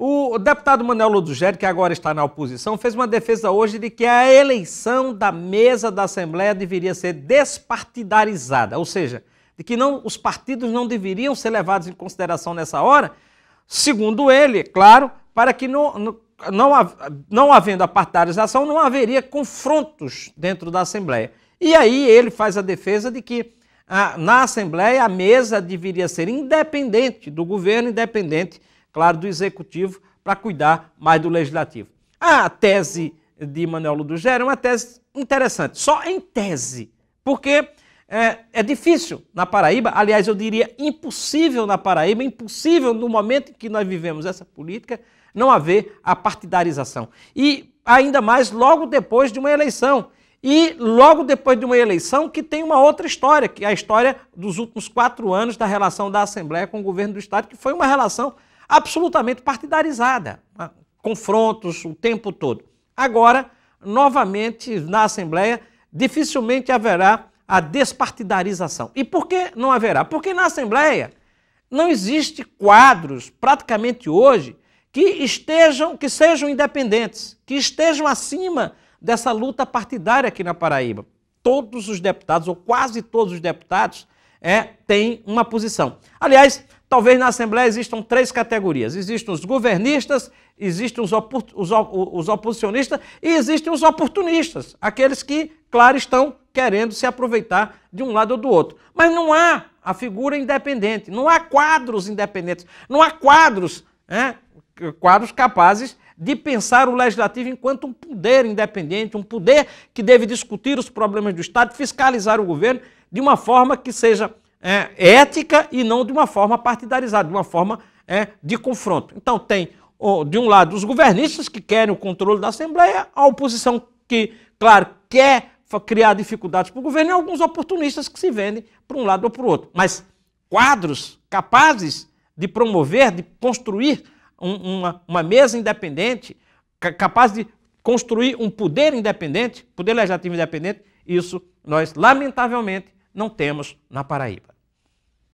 O deputado Manuel Ludogério, que agora está na oposição, fez uma defesa hoje de que a eleição da mesa da Assembleia deveria ser despartidarizada, ou seja, de que não, os partidos não deveriam ser levados em consideração nessa hora, segundo ele, claro, para que não, não, não, não havendo a partidarização, não haveria confrontos dentro da Assembleia. E aí ele faz a defesa de que a, ah, na Assembleia a mesa deveria ser independente do governo, independente claro, do executivo para cuidar mais do legislativo. A tese de Manuel Ludogero é uma tese interessante, só em tese, porque é, é, difícil na Paraíba, aliás, eu diria impossível na Paraíba, impossível no momento em que nós vivemos essa política, não haver a partidarização. E ainda mais logo depois de uma eleição. E logo depois de uma eleição que tem uma outra história, que é a história dos últimos quatro anos da relação da Assembleia com o governo do Estado, que foi uma relação absolutamente partidarizada, ah, confrontos o tempo todo. Agora, novamente na Assembleia, dificilmente haverá a despartidarização. E por que não haverá? Porque na Assembleia não existe quadros praticamente hoje que estejam, que sejam independentes, que estejam acima dessa luta partidária aqui na Paraíba. Todos os deputados, ou quase todos os deputados, é, têm uma posição. Aliás, Talvez na Assembleia existam três categorias: existem os governistas, existem os, opor os, os oposicionistas e existem os oportunistas, aqueles que, claro, estão querendo se aproveitar de um lado ou do outro. Mas não há a figura independente, não há quadros independentes, não há quadros, né, quadros capazes de pensar o legislativo enquanto um poder independente, um poder que deve discutir os problemas do Estado, fiscalizar o governo de uma forma que seja é, ética e não de uma forma partidarizada, de uma forma é, de confronto. Então tem, de um lado, os governistas que querem o controle da Assembleia, a oposição que, claro, quer criar dificuldades para o governo e alguns oportunistas que se vendem para um lado ou para o outro. Mas quadros capazes de promover, de construir um, uma, uma mesa independente, capaz de construir um poder independente, poder legislativo independente, isso nós, lamentavelmente, não temos na Paraíba.